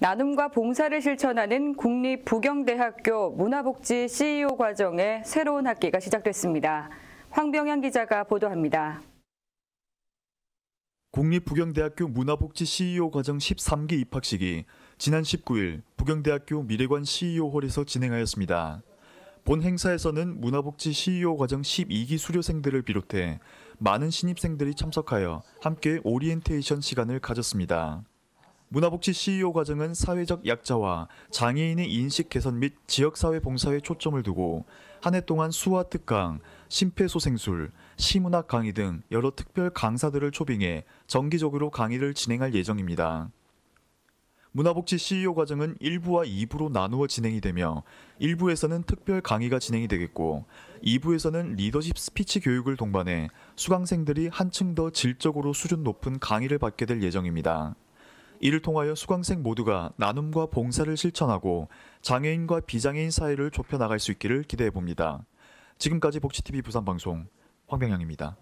나눔과 봉사를 실천하는 국립부경대학교 문화복지 CEO 과정의 새로운 학기가 시작됐습니다. 황병현 기자가 보도합니다. 국립부경대학교 문화복지 CEO 과정 13기 입학식이 지난 19일 부경대학교 미래관 CEO홀에서 진행하였습니다. 본 행사에서는 문화복지 CEO 과정 12기 수료생들을 비롯해 많은 신입생들이 참석하여 함께 오리엔테이션 시간을 가졌습니다. 문화복지 CEO 과정은 사회적 약자와 장애인의 인식 개선 및 지역사회 봉사에 초점을 두고 한 해 동안 수화 특강, 심폐소생술, 시문학 강의 등 여러 특별 강사들을 초빙해 정기적으로 강의를 진행할 예정입니다. 문화복지 CEO 과정은 1부와 2부로 나누어 진행이 되며 1부에서는 특별 강의가 진행이 되겠고 2부에서는 리더십 스피치 교육을 동반해 수강생들이 한층 더 질적으로 수준 높은 강의를 받게 될 예정입니다. 이를 통하여 수강생 모두가 나눔과 봉사를 실천하고 장애인과 비장애인 사이를 좁혀 나갈 수 있기를 기대해 봅니다. 지금까지 복지TV 부산방송 황병영입니다.